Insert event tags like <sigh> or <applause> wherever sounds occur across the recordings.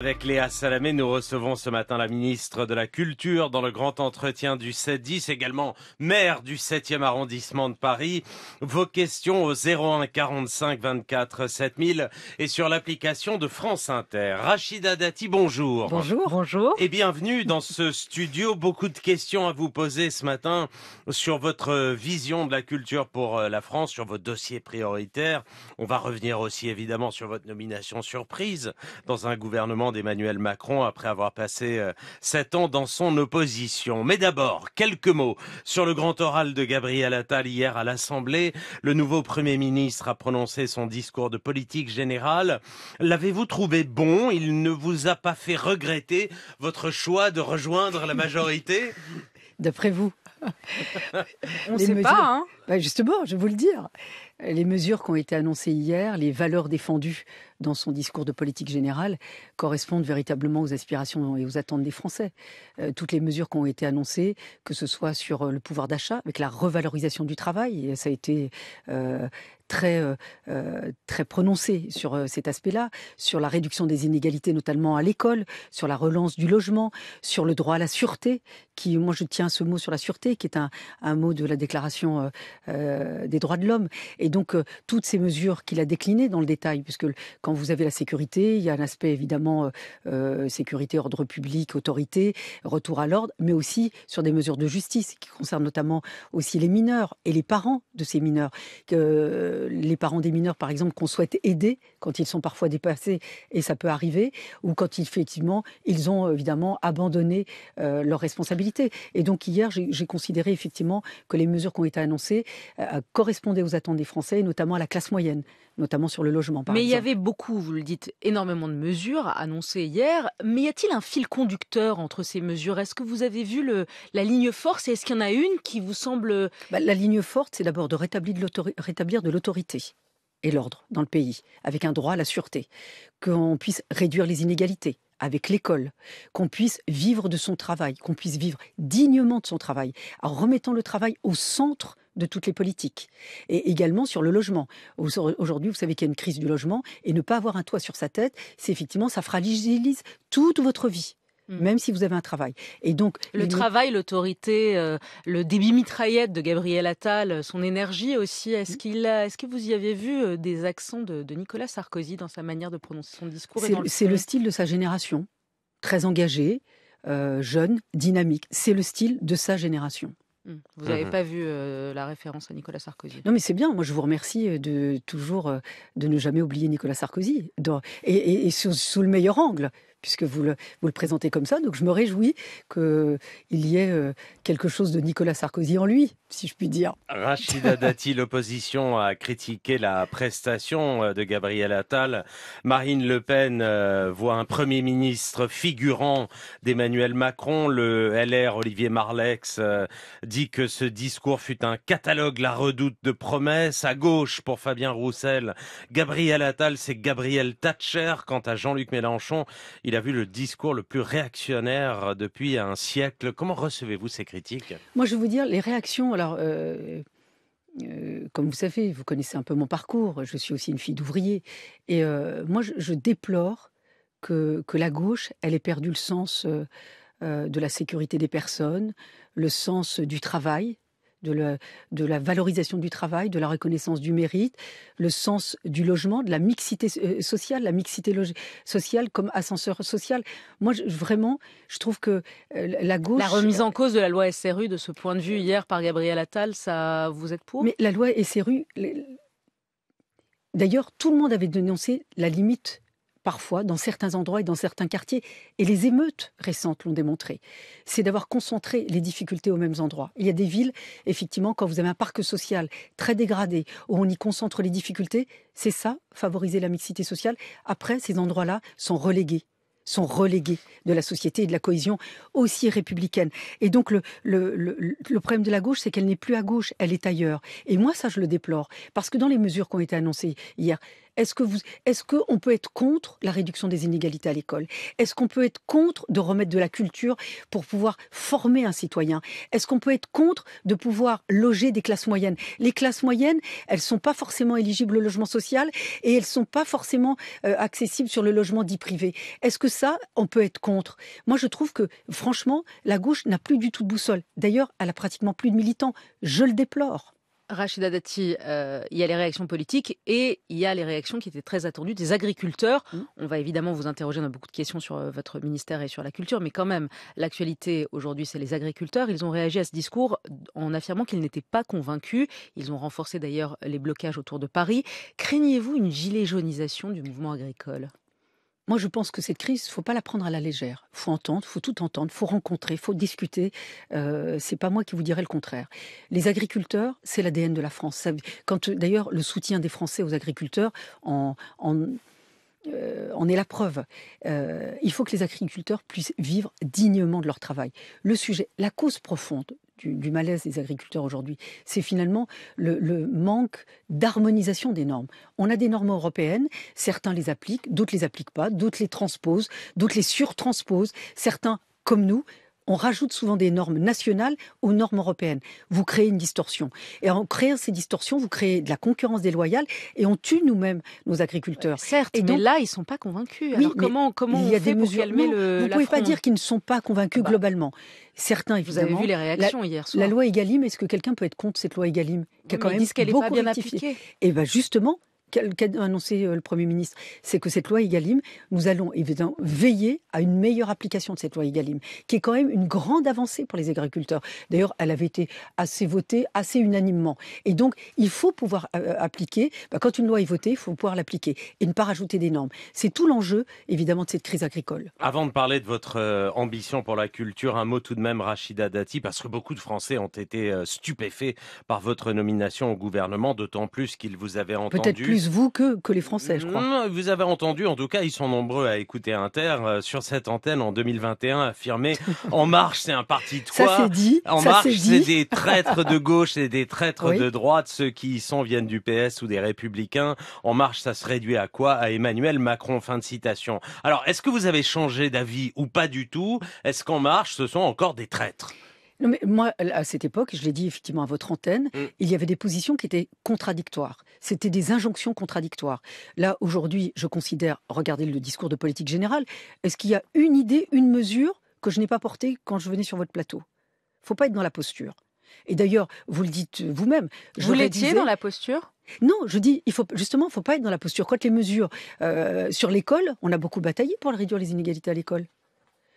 Avec Léa Salamé, nous recevons ce matin la ministre de la Culture dans le grand entretien du 7-10, également maire du 7e arrondissement de Paris. Vos questions au 01 45 24 7000 et sur l'application de France Inter. Rachida Dati, bonjour. Bonjour, bonjour. Et bienvenue dans ce studio. Beaucoup de questions à vous poser ce matin sur votre vision de la culture pour euh, la France, sur vos dossiers prioritaires. On va revenir aussi évidemment sur votre nomination surprise dans un gouvernement d'Emmanuel Macron après avoir passé euh, sept ans dans son opposition. Mais d'abord, quelques mots sur le grand oral de Gabriel Attal hier à l'Assemblée. Le nouveau Premier ministre a prononcé son discours de politique générale. L'avez-vous trouvé bon Il ne vous a pas fait regretter votre choix de rejoindre la majorité D'après vous on ne sait pas. Hein. Bah, justement, je vais vous le dire les mesures qui ont été annoncées hier, les valeurs défendues dans son discours de politique générale, correspondent véritablement aux aspirations et aux attentes des Français. Euh, toutes les mesures qui ont été annoncées, que ce soit sur euh, le pouvoir d'achat, avec la revalorisation du travail, ça a été euh, très très prononcé sur cet aspect-là, sur la réduction des inégalités notamment à l'école, sur la relance du logement, sur le droit à la sûreté, qui moi je tiens ce mot sur la sûreté, qui est un, mot de la déclaration des droits de l'homme. Et donc, euh, toutes ces mesures qu'il a déclinées dans le détail, puisque quand vous avez la sécurité, il y a un aspect évidemment euh, euh, sécurité, ordre public, autorité, retour à l'ordre, mais aussi sur des mesures de justice qui concernent notamment aussi les mineurs et les parents de ces mineurs. les parents des mineurs, par exemple, qu'on souhaite aider quand ils sont parfois dépassés, et ça peut arriver, ou quand effectivement, ils ont évidemment abandonné leurs responsabilités. Et donc, hier, j'ai considéré effectivement que les mesures qui ont été annoncées correspondaient aux attentes des Français notamment à la classe moyenne, notamment sur le logement. mais il y avait beaucoup, vous le dites, énormément de mesures annoncées hier. Mais y a-t-il un fil conducteur entre ces mesures Est-ce que vous avez vu la ligne forte et est-ce qu'il y en a une qui vous semble... Bah, la ligne forte, c'est d'abord de rétablir de l'autorité et l'ordre dans le pays, avec un droit à la sûreté, qu'on puisse réduire les inégalités, avec l'école, qu'on puisse vivre de son travail, qu'on puisse vivre dignement de son travail, en remettant le travail au centre de toutes les politiques. Et également sur le logement. Aujourd'hui, vous savez qu'il y a une crise du logement, et ne pas avoir un toit sur sa tête, c'est effectivement, ça fragilise toute votre vie. Mm. même si vous avez un travail. Et donc le travail, l'autorité, euh, le débit mitraillette de Gabriel Attal, euh, son énergie aussi. Est-ce mm. qu'il est-ce que vous y avez vu euh, des accents de, Nicolas Sarkozy dans sa manière de prononcer son discours C'est le, style de sa génération, très engagé, jeune, dynamique. C'est le style de sa génération. Mm. Vous n'avez mhm. pas vu la référence à Nicolas Sarkozy. Non, mais c'est bien. Moi, je vous remercie de toujours de ne jamais oublier Nicolas Sarkozy et, sous, le meilleur angle puisque vous le, vous le présentez comme ça. Donc je me réjouis qu'il y ait euh, quelque chose de Nicolas Sarkozy en lui, si je puis dire. Rachida <laughs> Dati, l'opposition a critiqué la prestation euh, de Gabriel Attal. Marine Le Pen euh, voit un Premier ministre figurant d'Emmanuel Macron. Le LR Olivier Marlex dit que ce discours fut un catalogue, la redoute de promesses. À gauche, pour Fabien Roussel, Gabriel Attal, c'est Gabriel Thatcher. Quant à Jean-Luc Mélenchon, il a vu le discours le plus réactionnaire depuis un siècle. Comment recevez-vous ces critiques Moi, je vais vous dire, les réactions, alors... Euh, euh, comme vous savez, vous connaissez un peu mon parcours, je suis aussi une fille d'ouvrier. Et euh, moi, je, déplore que, que, la gauche, elle ait perdu le sens de la sécurité des personnes, le sens du travail, de la, valorisation du travail, de la reconnaissance du mérite, le sens du logement, de la mixité euh, sociale, la mixité sociale comme ascenseur social. Moi, vraiment, je trouve que euh, la gauche... La remise en cause de la loi SRU de ce point de vue hier par Gabriel Attal, ça, vous êtes pour Mais la loi SRU... D'ailleurs, tout le monde avait dénoncé la limite parfois dans certains endroits et dans certains quartiers, et les émeutes récentes l'ont démontré, c'est d'avoir concentré les difficultés aux mêmes endroits. Il y a des villes, effectivement, quand vous avez un parc social très dégradé, où on y concentre les difficultés, c'est ça, favoriser la mixité sociale. Après, ces endroits-là sont relégués sont relégués de la société et de la cohésion aussi républicaine. Et donc le, problème de la gauche, c'est qu'elle n'est plus à gauche, elle est ailleurs. Et moi, ça, je le déplore, parce que dans les mesures qui ont été annoncées hier, est-ce que vous, est-ce qu'on peut être contre la réduction des inégalités à l'école Est-ce qu'on peut être contre de remettre de la culture pour pouvoir former un citoyen Est-ce qu'on peut être contre de pouvoir loger des classes moyennes Les classes moyennes, elles sont pas forcément éligibles au logement social et elles sont pas forcément euh, accessibles sur le logement dit privé. Est-ce que ça, on peut être contre Moi, je trouve que franchement, la gauche n'a plus du tout de boussole. D'ailleurs, elle a pratiquement plus de militants. Je le déplore. Rachida Dati, euh, il y a les réactions politiques et il y a les réactions qui étaient très attendues des agriculteurs. Mmh. On va évidemment vous interroger, dans beaucoup de questions sur euh, votre ministère et sur la culture, mais quand même, l'actualité aujourd'hui, c'est les agriculteurs. Ils ont réagi à ce discours en affirmant qu'ils n'étaient pas convaincus. Ils ont renforcé d'ailleurs les blocages autour de Paris. Craignez-vous une gilet jaunisation du mouvement agricole moi, je pense que cette crise, faut pas la prendre à la légère. Faut entendre, faut tout entendre, faut rencontrer, faut discuter. Ce euh, c'est pas moi qui vous dirai le contraire. Les agriculteurs, c'est l'ADN de la France. Quand d'ailleurs le soutien des Français aux agriculteurs en, en euh, est la preuve. Euh, il faut que les agriculteurs puissent vivre dignement de leur travail. Le sujet, la cause profonde du, malaise des agriculteurs aujourd'hui, c'est finalement le, le manque d'harmonisation des normes. On a des normes européennes, certains les appliquent, d'autres les appliquent pas, d'autres les transposent, d'autres les surtransposent, certains, comme nous, on rajoute souvent des normes nationales aux normes européennes. Vous créez une distorsion. Et en créant ces distorsions, vous créez de la concurrence déloyale et on tue nous-mêmes nos agriculteurs. certes, et donc, là, ils ne sont pas convaincus. comment, comment il des calmer Vous ne pouvez pas dire qu'ils ne sont pas convaincus bah, globalement. Certains, Vous avez vu les réactions hier soir. La loi Egalim, est-ce que quelqu'un peut être contre cette loi Egalim qui a quand même ils disent qu'elle n'est pas bien appliquée. Et eh bien justement, qu'a annoncé euh, le Premier ministre, c'est que cette loi Egalim, nous allons évidemment veiller à une meilleure application de cette loi Egalim, qui est quand même une grande avancée pour les agriculteurs. D'ailleurs, elle avait été assez votée, assez unanimement. Et donc, il faut pouvoir euh, euh, appliquer, bah, quand une loi est votée, il faut pouvoir l'appliquer et ne pas rajouter des normes. C'est tout l'enjeu, évidemment, de cette crise agricole. Avant de parler de votre ambition pour la culture, un mot tout de même, Rachida Dati, parce que beaucoup de Français ont été stupéfaits par votre nomination au gouvernement, d'autant plus qu'ils vous avaient entendu vous que, les Français, je crois. Vous avez entendu, en tout cas, ils sont nombreux à écouter Inter euh, sur cette antenne en 2021 affirmer <laughs> En Marche, c'est un parti de quoi En Marche, c'est des traîtres de gauche et des traîtres de droite. Ceux qui y sont viennent du PS ou des Républicains. En Marche, ça se réduit à quoi À Emmanuel Macron. Fin de citation. Alors, est-ce que vous avez changé d'avis ou pas du tout Est-ce qu'En Marche, ce sont encore des traîtres non, mais moi, à cette époque, je l'ai dit effectivement à votre antenne, mm. il y avait des positions qui étaient contradictoires. C'était des injonctions contradictoires. Là, aujourd'hui, je considère, regardez le discours de politique générale, est-ce qu'il y a une idée, une mesure que je n'ai pas portée quand je venais sur votre plateau Il Faut pas être dans la posture. Et d'ailleurs, vous le dites vous-même. Vous, l'étiez dans la posture non, je dis, il faut justement, il faut pas être dans la posture. Quoi que les mesures euh, sur l'école, on a beaucoup bataillé pour réduire les inégalités à l'école.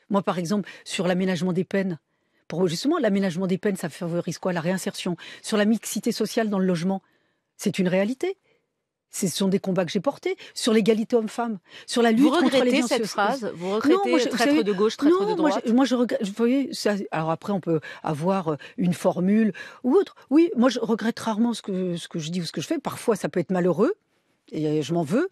Moi, par exemple, sur l'aménagement des peines, pour justement, l'aménagement des peines, ça favorise quoi La réinsertion. Sur la mixité sociale dans le logement, c'est une réalité. Ce sont des combats que j'ai portés sur l'égalité homme-femme, sur la lutte vous regrettez cette phrase Vous regrettez de gauche, traître non, de droite Moi, je, moi, alors après, on peut avoir euh, une formule ou autre. Oui, moi, je regrette rarement ce que, ce que je dis ou ce que je fais. Parfois, ça peut être malheureux. Et euh, je m'en veux,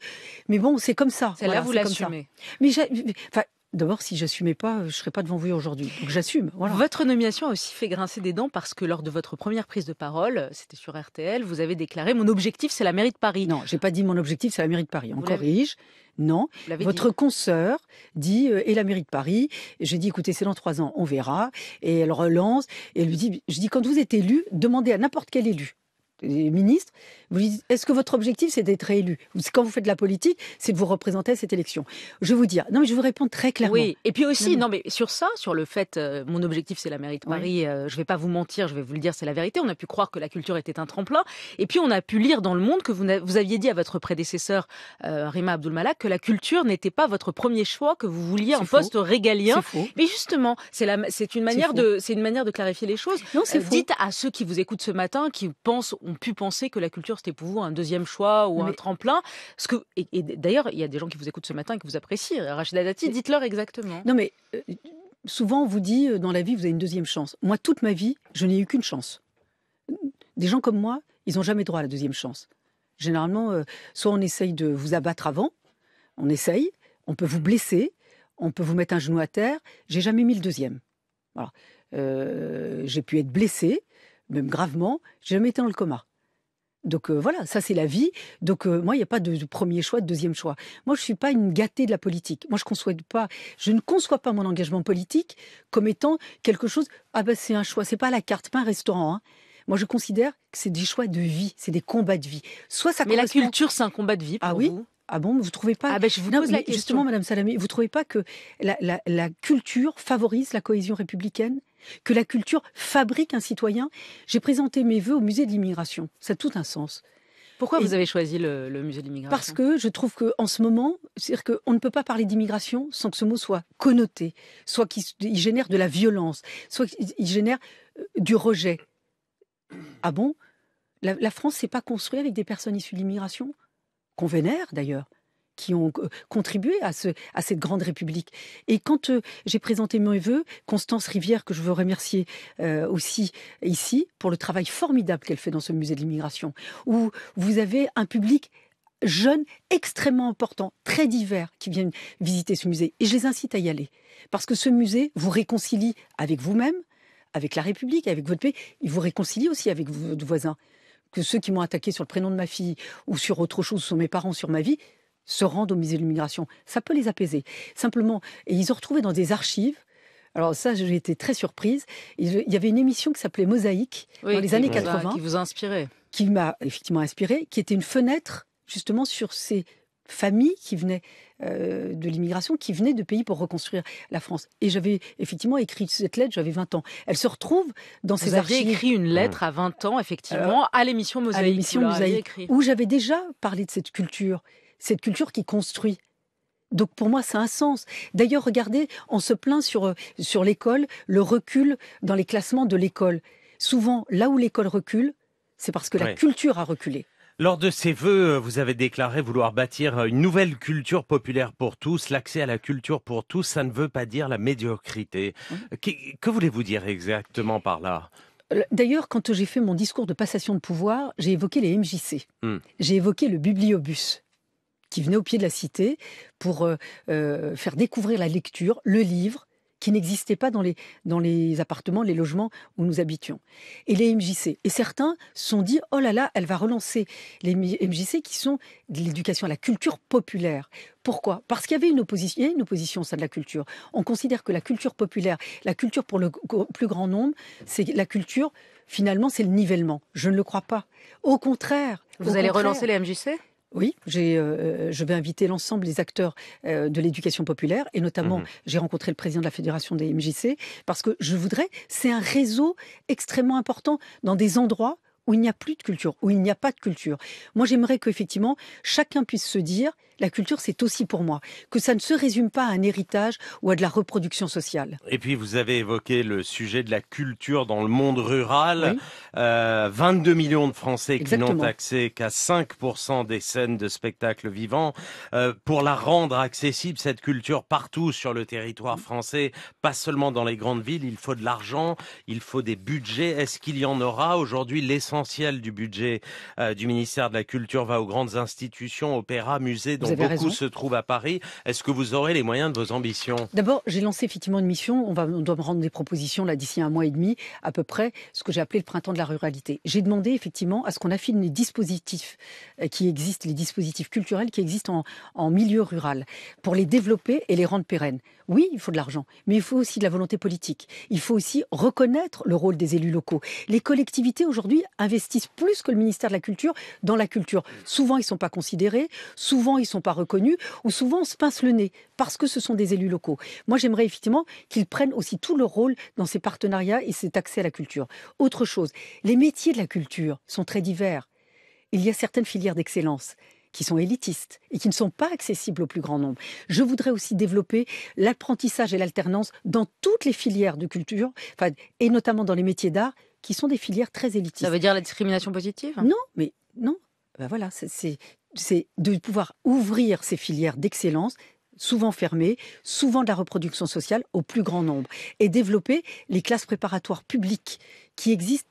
mais bon, c'est comme ça. Celle-là, vous l'assumez. Mais, mais enfin, D'abord, si je j'assumais pas, je ne serais pas devant vous aujourd'hui. Donc j'assume. Votre nomination a aussi fait grincer des dents parce que lors de votre première prise de parole, c'était sur RTL, vous avez déclaré mon objectif c'est la mairie de Paris. Non, j'ai pas dit mon objectif c'est la mairie de Paris. On corrige. Non. Votre dit. dit euh, et la mairie de Paris. J'ai dit écoutez c'est dans trois ans on verra et elle relance et elle lui dit je dis quand vous êtes élu demandez à n'importe quel élu les ministres, vous dites est-ce que votre objectif c'est d'être élu Quand vous faites de la politique, c'est de vous représenter à cette élection. Je vous dis, ah, non mais je vous réponds très clairement. Oui, et puis aussi, non, mais sur ça, sur le fait, euh, mon objectif c'est la mairie de Paris, euh, je vais pas vous mentir, je vais vous le dire, c'est la vérité. On a pu croire que la culture était un tremplin, et puis on a pu lire dans le monde que vous, aviez dit à votre prédécesseur, euh, Rima Abdulmalak, que la culture n'était pas votre premier choix, que vous vouliez un poste régalien. Faux. Mais justement, c'est une, manière de, clarifier les choses. Non, Dites à ceux qui vous écoutent ce matin, qui pensent pu penser que la culture, c'était pour vous un deuxième choix ou un tremplin. Ce que, et, d'ailleurs, il y a des gens qui vous écoutent ce matin et que vous apprécient. Rachida Dati, dites-leur exactement. Non, mais euh, souvent, on vous dit, euh, dans la vie, vous avez une deuxième chance. Moi, toute ma vie, je n'ai eu qu'une chance. Des gens comme moi, ils n'ont jamais droit à la deuxième chance. Généralement, euh, soit on essaye de vous abattre avant, on essaye, on peut vous blesser, on peut vous mettre un genou à terre. J'ai jamais mis le deuxième. Voilà. j'ai pu être blessée, même gravement, j'ai jamais été dans le coma. Donc euh, voilà, ça c'est la vie. Donc euh, moi, il n'y a pas de, premier choix, de deuxième choix. Moi, je ne suis pas une gâtée de la politique. Moi, je, ne conçois pas mon engagement politique comme étant quelque chose. Ah ben c'est un choix, c'est pas la carte, pas un restaurant. Hein. Moi, je considère que c'est des choix de vie, c'est des combats de vie. Soit ça. Mais la culture, c'est un combat de vie. Pour ah oui. Ah bon, vous trouvez pas Ah ben je vous pose Justement, Madame Salamé, vous trouvez pas que la, culture favorise la cohésion républicaine que la culture fabrique un citoyen. J'ai présenté mes voeux au musée de l'immigration. Ça a tout un sens. Pourquoi vous avez choisi le, musée de l'immigration Parce que je trouve que en ce moment, c'est-à-dire ne peut pas parler d'immigration sans que ce mot soit connoté, soit qu'il génère de la violence, soit qu'il génère euh, du rejet. Ah bon la, la France s'est pas construite avec des personnes issues de l'immigration qu'on vénère d'ailleurs, qui ont euh, contribué à, ce, à cette grande République. Et quand euh, j'ai présenté mon vœu Constance Rivière, que je veux remercier euh, aussi ici pour le travail formidable qu'elle fait dans ce musée de l'immigration, où vous avez un public jeune, extrêmement important, très divers, qui viennent visiter ce musée. Et je les incite à y aller. Parce que ce musée vous réconcilie avec vous-même, avec la République, avec votre pays. Il vous réconcilie aussi avec vos voisins que ceux qui m'ont attaqué sur le prénom de ma fille ou sur autre chose, sur mes parents, sur ma vie, se rendent au musée de l'immigration. Ça peut les apaiser. Simplement, et ils ont retrouvé dans des archives alors ça, j'ai été très surprise. Il y avait une émission qui s'appelait Mosaïque dans les années 80. qui vous a inspiré. Qui m'a effectivement inspiré, qui était une fenêtre justement sur ces familles qui venaient euh, de l'immigration qui venait de pays pour reconstruire la France. Et j'avais effectivement écrit cette lettre, j'avais 20 ans. Elle se retrouve dans ces archives. J'ai écrit une lettre mmh. à 20 ans, effectivement, à l'émission Mosaïque. À où j'avais déjà parlé de cette culture, cette culture qui construit. Donc pour moi, ça a un sens. D'ailleurs, regardez, on se plaint sur, euh, sur l'école, le recul dans les classements de l'école. Souvent, là où l'école recule, c'est parce que la culture a reculé. Lors de ces vœux, euh, vous avez déclaré vouloir bâtir euh, une nouvelle culture populaire pour tous. L'accès à la culture pour tous, ça ne veut pas dire la médiocrité. Euh, que, voulez-vous dire exactement par là D'ailleurs, quand j'ai fait mon discours de passation de pouvoir, j'ai évoqué les MJC. Hmm. J'ai évoqué le bibliobus qui venait au pied de la cité pour faire découvrir la lecture, le livre, qui n'existaient pas dans les, appartements, les logements où nous habitions. Et les MJC. Et certains se sont dit, oh là là, elle va relancer les MJC qui sont de l'éducation à la culture populaire. Pourquoi Parce qu'il y avait une opposition, une opposition au sein de la culture. On considère que la culture populaire, la culture pour le plus grand nombre, c'est la culture, finalement, c'est le nivellement. Je ne le crois pas. Au contraire. Vous allez relancer les MJC oui, euh, euh, je vais inviter l'ensemble des acteurs euh, de l'éducation populaire et notamment mhm. j'ai rencontré le président de la fédération des MJC parce que je voudrais, c'est un réseau extrêmement important dans des endroits où il n'y a plus de culture, où il n'y a pas de culture. Moi, j'aimerais qu'effectivement, chacun puisse se dire, la culture, c'est aussi pour moi que ça ne se résume pas à un héritage ou à de la reproduction sociale. Et puis, vous avez évoqué le sujet de la culture dans le monde rural. 22 euh, millions de Français qui n'ont accès qu'à 5% des scènes de spectacles vivants. Euh, pour la rendre accessible, cette culture, partout sur le territoire français, pas seulement dans les grandes villes, il faut de l'argent, il faut des budgets. Est-ce qu'il y en aura aujourd'hui L'essentiel du budget euh, du ministère de la Culture va aux grandes institutions, opéras, musées, beaucoup se trouvent à Paris. Est-ce que vous aurez les moyens de vos ambitions D'abord, j'ai lancé effectivement une mission. On, va, doit me rendre des propositions là d'ici un mois et demi, à peu près, ce que j'ai appelé le printemps de la ruralité. J'ai demandé effectivement à ce qu'on affine les dispositifs euh, qui existent, les dispositifs culturels qui existent en, en milieu rural, pour les développer et les rendre pérennes. Oui, il faut de l'argent, mais il faut aussi de la volonté politique. Il faut aussi reconnaître le rôle des élus locaux. Les collectivités aujourd'hui investissent plus que le ministère de la Culture dans la culture. Souvent, ils ne sont pas considérés, souvent, ils sont pas reconnus, ou souvent on se pince le nez parce que ce sont des élus locaux. Moi, j'aimerais effectivement qu'ils prennent aussi tout leur rôle dans ces partenariats et cet accès à la culture. Autre chose, les métiers de la culture sont très divers. Il y a certaines filières d'excellence qui sont élitistes et qui ne sont pas accessibles au plus grand nombre. Je voudrais aussi développer l'apprentissage et l'alternance dans toutes les filières de culture, et notamment dans les métiers d'art, qui sont des filières très élitistes. Ça veut dire la discrimination positive Non, mais non. Ben voilà, c'est c'est de pouvoir ouvrir ces filières d'excellence souvent fermées, souvent de la reproduction sociale au plus grand nombre, et développer les classes préparatoires publiques qui existent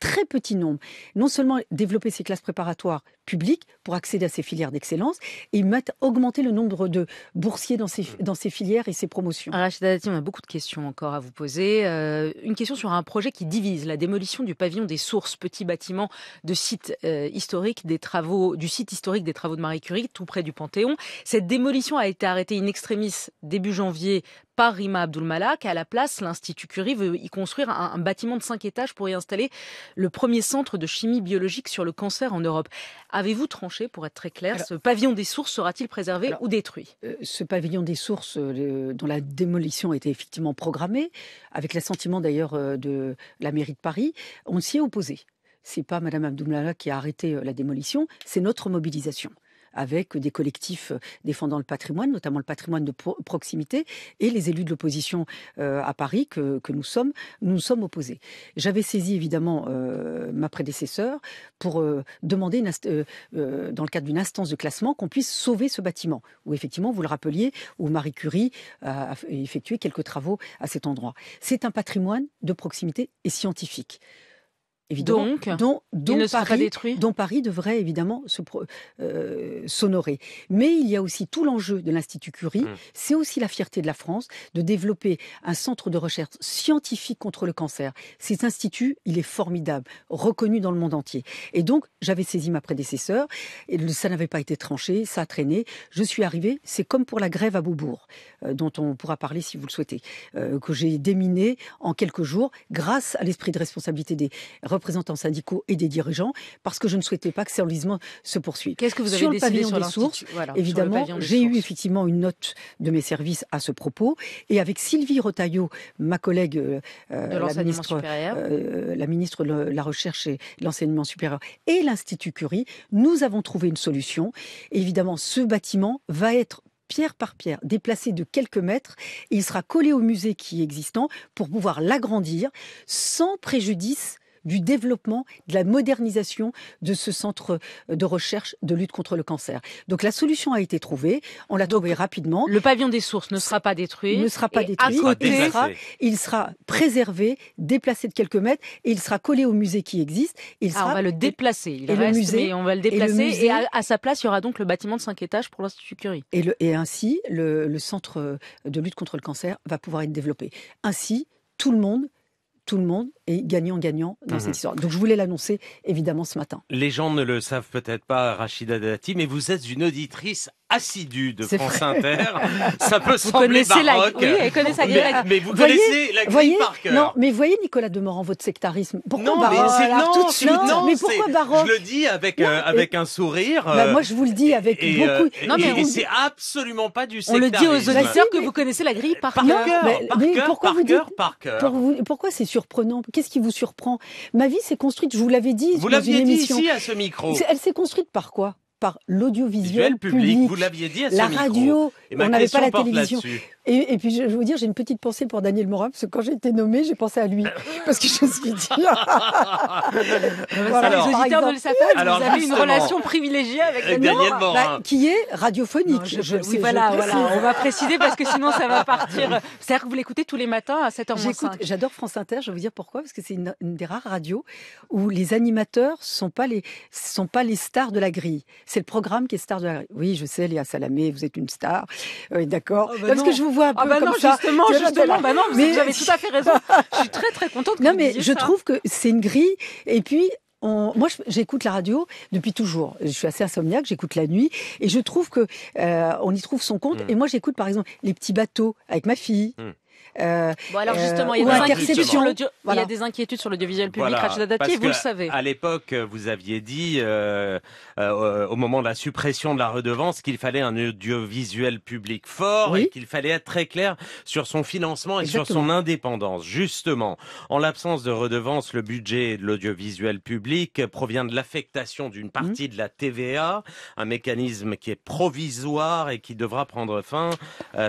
très petit nombre. Non seulement développer ces classes préparatoires publiques pour accéder à ces filières d'excellence, et mettre, augmenter le nombre de boursiers dans ces, filières et ces promotions. Ah, Rachida Dati, on a beaucoup de questions encore à vous poser. Euh, une question sur un projet qui divise la démolition du pavillon des sources, petit bâtiment de site euh, historique des travaux, du site historique des travaux de Marie Curie, tout près du Panthéon. Cette démolition a été arrêtée in extremis début janvier par Rima Abdulmalak. À la place, l'Institut Curie veut y construire un, bâtiment de cinq étages pour y installer le premier centre de chimie biologique sur le cancer en Europe. Avez-vous tranché, pour être très clair, ce pavillon des sources sera-t-il préservé ou détruit euh, Ce pavillon des sources, euh, dont la démolition était effectivement programmée, avec l'assentiment d'ailleurs euh, de la mairie de Paris, on s'y est opposé c'est pas Mme Abdoumlala qui a arrêté la démolition, c'est notre mobilisation avec des collectifs euh, défendant le patrimoine, notamment le patrimoine de proximité, et les élus de l'opposition euh, à Paris que, nous sommes, nous sommes opposés. J'avais saisi évidemment euh, ma prédécesseur pour demander, dans le cadre d'une instance de classement, qu'on puisse sauver ce bâtiment, où effectivement, vous le rappeliez, où Marie Curie a effectué quelques travaux à cet endroit. C'est un patrimoine de proximité et scientifique donc, dont, Paris, devrait évidemment se euh, s'honorer. Mais il y a aussi tout l'enjeu de l'Institut Curie, mmh. c'est aussi la fierté de la France de développer un centre de recherche scientifique contre le cancer. Cet institut, il est formidable, reconnu dans le monde entier. Et donc, j'avais saisi ma prédécesseur, et ça n'avait pas été tranché, ça a traîné. Je suis arrivée, c'est comme pour la grève à Beaubourg. Euh, dont on pourra parler si vous le souhaitez, euh, que j'ai déminé en quelques jours grâce à l'esprit de responsabilité des représentants syndicaux et des dirigeants, parce que je ne souhaitais pas que ces enlisements se poursuive. Qu'est-ce que vous avez sur le pavillon des sources Évidemment, j'ai eu effectivement une note de mes services à ce propos, et avec Sylvie Rotaillot, ma collègue, euh, la, ministre, la de la Recherche et de l'enseignement supérieur, et l'Institut Curie, nous avons trouvé une solution. évidemment, ce bâtiment va être pierre par pierre, déplacé de quelques mètres, il sera collé au musée qui est existant pour pouvoir l'agrandir sans préjudice du développement, de la modernisation de ce centre euh, de recherche de lutte contre le cancer. Donc la solution a été trouvée, on l'a trouvée rapidement. Le pavillon des sources ne sera pas détruit. Ne sera pas détruit. il, sera, préservé, déplacé de quelques mètres et il sera collé au musée qui existe. Il ah, on va le déplacer. et musée, on va le déplacer. Et, à, sa place, il y aura donc le bâtiment de 5 étages pour l'Institut Curie. Et, ainsi, le centre de lutte contre le cancer va pouvoir être développé. Ainsi, tout le monde tout le monde est gagnant-gagnant dans cette mhm. histoire. Donc je voulais l'annoncer évidemment ce matin. Les gens ne le savent peut-être pas, Rachida Dati, mais vous êtes une auditrice assidu de France Inter, ça peut vous sembler baroque. La... Oui, elle connaît sa mais, mais, vous connaissez la grille par cœur. Non, mais voyez Nicolas Demorand, votre sectarisme. Pourquoi non, baroque mais c'est, non, non, mais pourquoi baroque Je le dis avec avec un sourire. moi, euh, je vous le dis avec beaucoup. Et euh, non, mais on... c'est absolument pas du sectarisme. On le dit aux auditeurs bah, que vous connaissez la grille par, cœur. par cœur, par cœur, par cœur. Pourquoi c'est surprenant Qu'est-ce qui vous surprend Ma vie s'est construite. Je vous l'avais dit. Vous l'aviez dit ici à ce micro. Elle s'est construite par quoi par l'audiovisuel public. Vous La radio, on n'avait pas la télévision. Et, puis, je vais vous dire, j'ai une petite pensée pour Daniel Morin, parce que quand j'ai été nommé, j'ai pensé à lui. <laughs> Parce que je me suis dit. les auditeurs ne le savent vous avez une relation privilégiée avec Daniel, Morin. Bah, qui est radiophonique. je, voilà, voilà, on va préciser, parce que sinon, ça va partir. C'est-à-dire que vous l'écoutez tous les matins à 7h05. J'adore France Inter, je vais vous dire pourquoi, parce que c'est une, des rares radios où les animateurs ne sont, pas les, sont pas les stars de la grille. C'est le programme qui est star de la. Oui, je sais, Léa Salamé, vous êtes une star. Oui, euh, d'accord. Ah bah parce que je vous vois un ah peu Ah, bah non, Justement, justement. Bah non, mais... vous avez tout à fait raison. <laughs> je suis très très contente. non, mais je trouve que c'est une grille. Et puis, on, moi, j'écoute la radio depuis toujours. Je suis assez insomniaque, j'écoute la nuit et je trouve que euh, on y trouve son compte. Hmm. Et moi, j'écoute par exemple les petits bateaux avec ma fille. Hmm. Euh, bon, alors justement, il y, a euh, des inquiétudes sur des inquiétudes sur l'audiovisuel public, voilà, vous le savez. À l'époque, vous aviez dit, euh, au moment de la suppression de la redevance, qu'il fallait un audiovisuel public fort et qu'il fallait être très clair sur son financement et sur son indépendance. Justement, en l'absence de redevance, le budget de l'audiovisuel public provient de l'affectation d'une mmh. partie de la TVA, un mécanisme qui est provisoire et qui devra prendre fin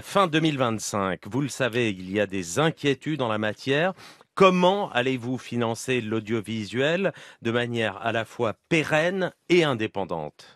fin 2025. Vous le savez, il y il y a des inquiétudes en la matière. Comment allez-vous financer l'audiovisuel de manière à la fois pérenne et indépendante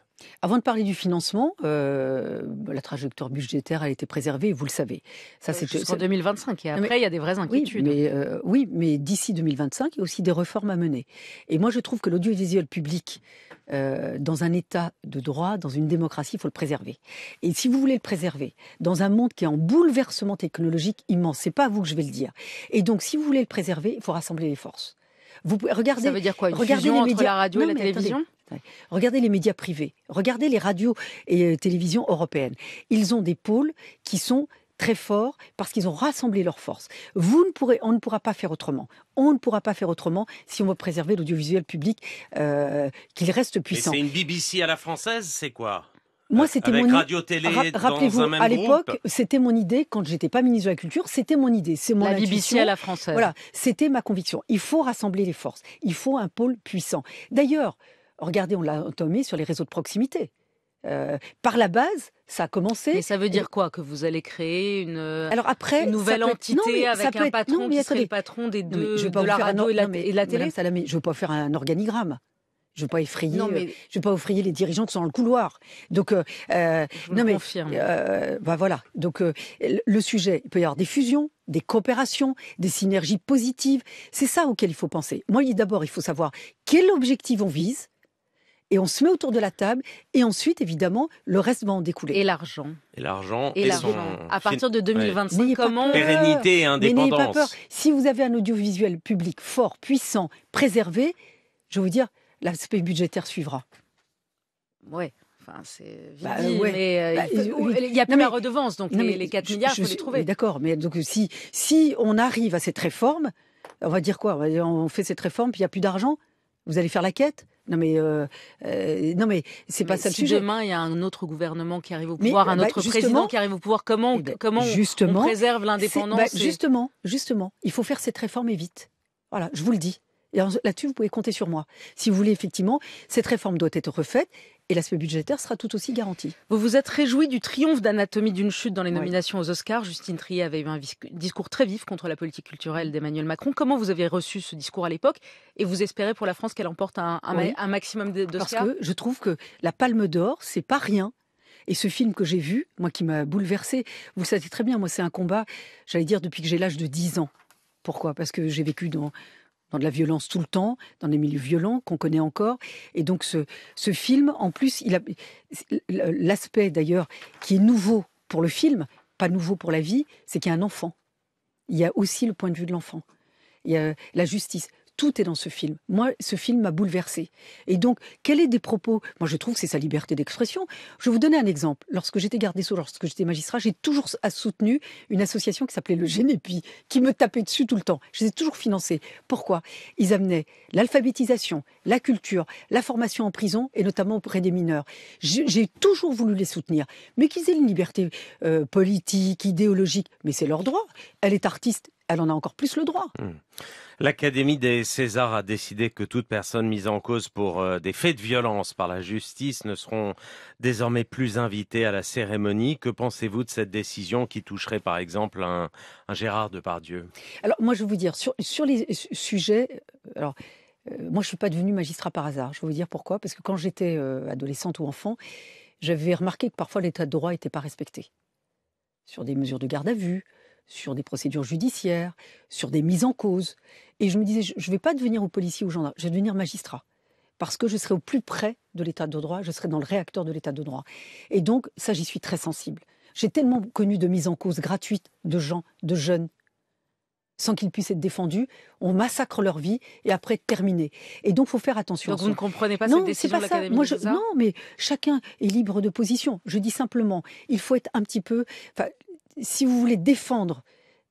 avant de parler du financement, euh, la trajectoire budgétaire a été préservée, vous le savez. Ça, c'est jusqu'en 2025. Et après, il y a des vraies inquiétudes. Oui, mais, euh, oui, mais d'ici 2025, il y a aussi des réformes à mener. Et moi, je trouve que l'audiovisuel public, euh, dans un état de droit, dans une démocratie, il faut le préserver. Et si vous voulez le préserver, dans un monde qui est en bouleversement technologique immense, c'est pas à vous que je vais le dire. Et donc, si vous voulez le préserver, il faut rassembler les forces. Vous Ça veut dire quoi regardez les médias... entre Regardez les médias privés, regardez les radios et euh, télévisions européennes. Ils ont des pôles qui sont très fort parce qu'ils ont rassemblé leurs forces. Vous ne pourrez, on ne pourra pas faire autrement. On ne pourra pas faire autrement si on veut préserver l'audiovisuel public, euh, qu'il reste puissant. C'est une BBC à la française, c'est quoi moi, c'était mon radio-télé. Rappelez-vous, à l'époque, c'était mon idée quand j'étais pas ministre de la Culture, c'était mon idée, c'est mon la BBC à la française. Voilà, c'était ma conviction. Il faut rassembler les forces. Il faut un pôle puissant. D'ailleurs, regardez, on l'a entamé sur les réseaux de proximité. Euh, par la base, ça a commencé. Mais ça veut dire quoi que vous allez créer une, euh, nouvelle entité avec un qui le patron des deux, je vais la la, veux pas faire un organigramme. Je ne veux pas effrayer. Non, mais... je veux pas effrayer les dirigeants qui sont dans le couloir. Donc, euh, euh, non mais, confirme. bah voilà. Donc, le sujet, il peut y avoir des fusions, des coopérations, des synergies positives. C'est ça auquel il faut penser. Moi, d'abord, il faut savoir quel objectif on vise et on se met autour de la table et ensuite évidemment le reste va en découler. Et l'argent. Et l'argent et, et à partir de 2025 comment pérennité et indépendance. Mais n'ayez pas peur. Si vous avez un audiovisuel public fort, puissant, préservé, je vais vous dire l'aspect budgétaire suivra. Ouais. Enfin, c'est bah, mais euh, bah, il, n'y a plus la redevance, donc les, 4 milliards, il faut les trouver. D'accord, mais donc si, si on arrive à cette réforme, on va dire quoi On fait cette réforme, puis il n'y a plus d'argent Vous allez faire la quête non mais euh, euh, non mais c'est pas ça le sujet. Demain il y a un autre gouvernement qui arrive au pouvoir, un bah, autre président qui arrive au pouvoir. Comment eh ben, comment on préserve bah, l'indépendance Justement, justement, il faut faire cette réforme et vite. Voilà, je vous le dis là-dessus, vous pouvez compter sur moi. Si vous voulez, effectivement, cette réforme doit être refaite et l'aspect budgétaire sera tout aussi garanti. Vous vous êtes réjoui du triomphe d'Anatomie d'une chute dans les nominations aux Oscars. Justine Trier avait eu un discours très vif contre la politique culturelle d'Emmanuel Macron. Comment vous avez reçu ce discours à l'époque et vous espérez pour la France qu'elle emporte un, maximum d'Oscars Parce que je trouve que la Palme d'Or, c'est pas rien. Et ce film que j'ai vu, moi qui m'a bouleversé, vous le savez très bien, moi c'est un combat, j'allais dire depuis que j'ai l'âge de 10 ans. Pourquoi Parce que j'ai vécu dans dans de la violence tout le temps, dans des milieux violents qu'on connaît encore. Et donc ce, film, en plus, il l'aspect d'ailleurs qui est nouveau pour le film, pas nouveau pour la vie, c'est qu'il y a un enfant. Il y a aussi le point de vue de l'enfant. Il y a la justice. Tout est dans ce film. Moi, ce film m'a bouleversé. Et donc, quel est des propos Moi, je trouve que c'est sa liberté d'expression. Je vous donner un exemple. Lorsque j'étais gardée sous, lorsque j'étais magistrat, j'ai toujours soutenu une association qui s'appelait Le Génépi, qui me tapait dessus tout le temps. Je les ai toujours financés. Pourquoi Ils amenaient l'alphabétisation, la culture, la formation en prison, et notamment auprès des mineurs. J'ai toujours voulu les soutenir. Mais qu'ils aient une liberté euh, politique, idéologique, mais c'est leur droit. Elle est artiste, elle en a encore plus le droit. Hmm. L'Académie des Césars a décidé que toute personne mise en cause pour euh, des faits de violence par la justice ne seront désormais plus invitées à la cérémonie. Que pensez-vous de cette décision qui toucherait par exemple un, Gérard Depardieu Alors moi je vais vous dire, sur, les sujets... Euh, alors, euh, moi, je ne suis pas devenue magistrat par hasard. Je vais vous dire pourquoi. Parce que quand j'étais adolescente ou enfant, j'avais remarqué que parfois l'état de droit n'était pas respecté. Sur des mesures de garde à vue, sur des procédures judiciaires, sur des mises en cause. Et je me disais, je ne vais pas devenir policier ou gendarme, je vais devenir magistrat. Parce que je serai au plus près de l'état de droit, je serai dans le réacteur de l'état de droit. Et donc, ça, j'y suis très sensible. J'ai tellement connu de mises en cause gratuites de gens, de jeunes, sans qu'ils puissent être défendus. On massacre leur vie et après terminé. Et donc, il faut faire attention. Donc, vous ne comprenez pas non, cette décision de l'Académie Non, mais chacun est libre de position. Je dis simplement, il faut être un petit peu si vous voulez défendre,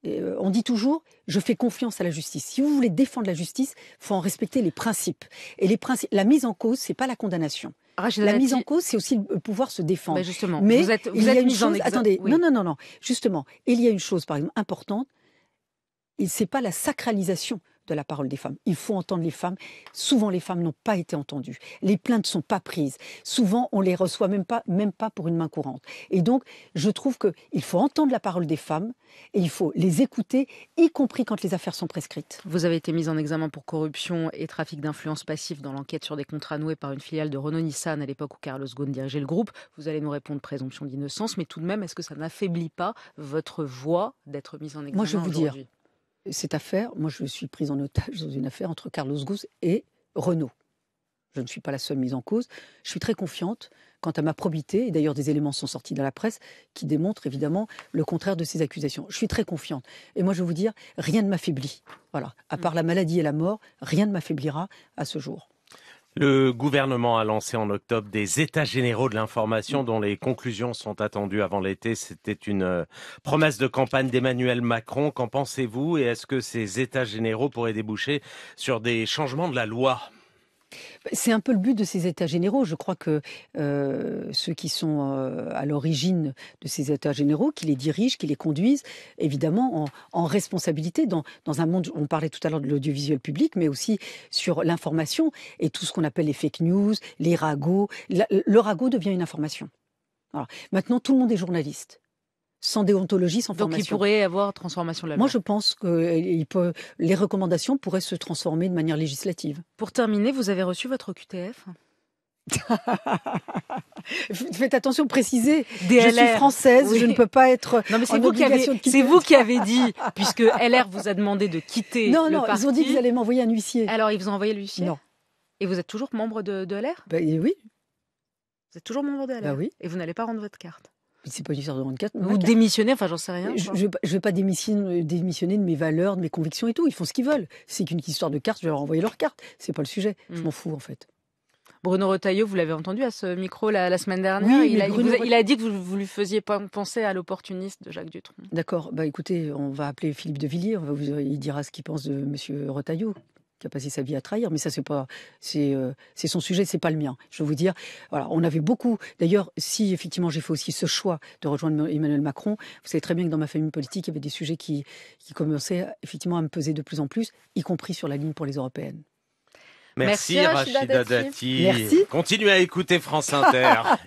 euh, on dit toujours, je fais confiance à la justice. Si vous voulez défendre la justice, il faut en respecter les principes. Et les la mise en cause, ce n'est pas la condamnation. la mise en cause, c'est aussi le pouvoir se défendre. justement, mais il y a une chose. Attendez, non, non, non, Justement, il y a une chose, par exemple, importante. C'est pas la sacralisation de la parole des femmes. Il faut entendre les femmes. Souvent, les femmes n'ont pas été entendues. Les plaintes ne sont pas prises. Souvent, on les reçoit même pas, même pas pour une main courante. Et donc, je trouve qu'il faut entendre la parole des femmes et il faut les écouter, y compris quand les affaires sont prescrites. Vous avez été mise en examen pour corruption et trafic d'influence passif dans l'enquête sur des contrats noués par une filiale de Renault-Nissan à l'époque où Carlos Ghosn dirigeait le groupe. Vous allez nous répondre présomption d'innocence, mais tout de même, est-ce que ça n'affaiblit pas votre voix d'être mise en examen Moi, je vous dire, cette affaire, moi je suis prise en otage dans une affaire entre Carlos Gouz et Renault. Je ne suis pas la seule mise en cause. Je suis très confiante quant à ma probité, et d'ailleurs des éléments sont sortis dans la presse qui démontrent évidemment le contraire de ces accusations. Je suis très confiante. Et moi je vais vous dire, rien ne m'affaiblit. Voilà. À part la maladie et la mort, rien ne m'affaiblira à ce jour. Le gouvernement a lancé en octobre des états généraux de l'information dont les conclusions sont attendues avant l'été. C'était une euh, promesse de campagne d'Emmanuel Macron. Qu'en pensez-vous et est-ce que ces états généraux pourraient déboucher sur des changements de la loi bah, c'est un peu le but de ces États généraux. Je crois que euh, ceux qui sont euh, à l'origine de ces États généraux, qui les dirigent, qui les conduisent, évidemment en, responsabilité dans, un monde, on parlait tout à l'heure de l'audiovisuel public, mais aussi sur l'information et tout ce qu'on appelle les fake news, les ragots. le ragot devient une information. maintenant, tout le monde est journaliste sans déontologie, sans Donc formation. Donc il pourrait avoir transformation de la loi. Moi je pense que euh, les recommandations pourraient se transformer de manière législative. Pour terminer, vous avez reçu votre QTF <laughs> Faites attention, précisez. Je suis française, je ne peux pas être. Non, mais c'est vous, qui avez, c'est vous qui avez dit, puisque LR vous a demandé de quitter. Non, non, ils ont dit qu'ils allaient m'envoyer un huissier. Alors, ils vous ont envoyé l'huissier Non. Et vous êtes toujours membre de, LR bah, Oui. Vous êtes toujours membre de LR bah oui. Et vous n'allez pas rendre votre carte c'est pas une histoire de 24. Ou démissionner, enfin j'en sais rien. Je, ne vais pas démissionner, euh, démissionner, de mes valeurs, de mes convictions et tout. Ils font ce qu'ils veulent. C'est qu'une histoire de carte, je vais leur envoyer leur carte. C'est pas le sujet. Je hmm. m'en fous en fait. Bruno Retailleau, vous l'avez entendu à ce micro la, la semaine dernière, il, a, il, a, dit que vous, vous lui faisiez penser à l'opportuniste de Jacques Dutronc. D'accord, bah écoutez, on va appeler Philippe de Villiers, vous, il dira ce qu'il pense de Monsieur Retailleau qui a passé sa vie à trahir, mais ça c'est pas, c'est euh, son sujet, c'est pas le mien. Je veux vous dire, voilà, on avait beaucoup. D'ailleurs, si effectivement j'ai fait aussi ce choix de rejoindre Emmanuel Macron, vous savez très bien que dans ma famille politique, il y avait des sujets qui, qui commençaient effectivement à me peser de plus en plus, y compris sur la ligne pour les européennes. Merci, Merci Rachida Dati. Merci. Continuez à écouter France Inter. <laughs>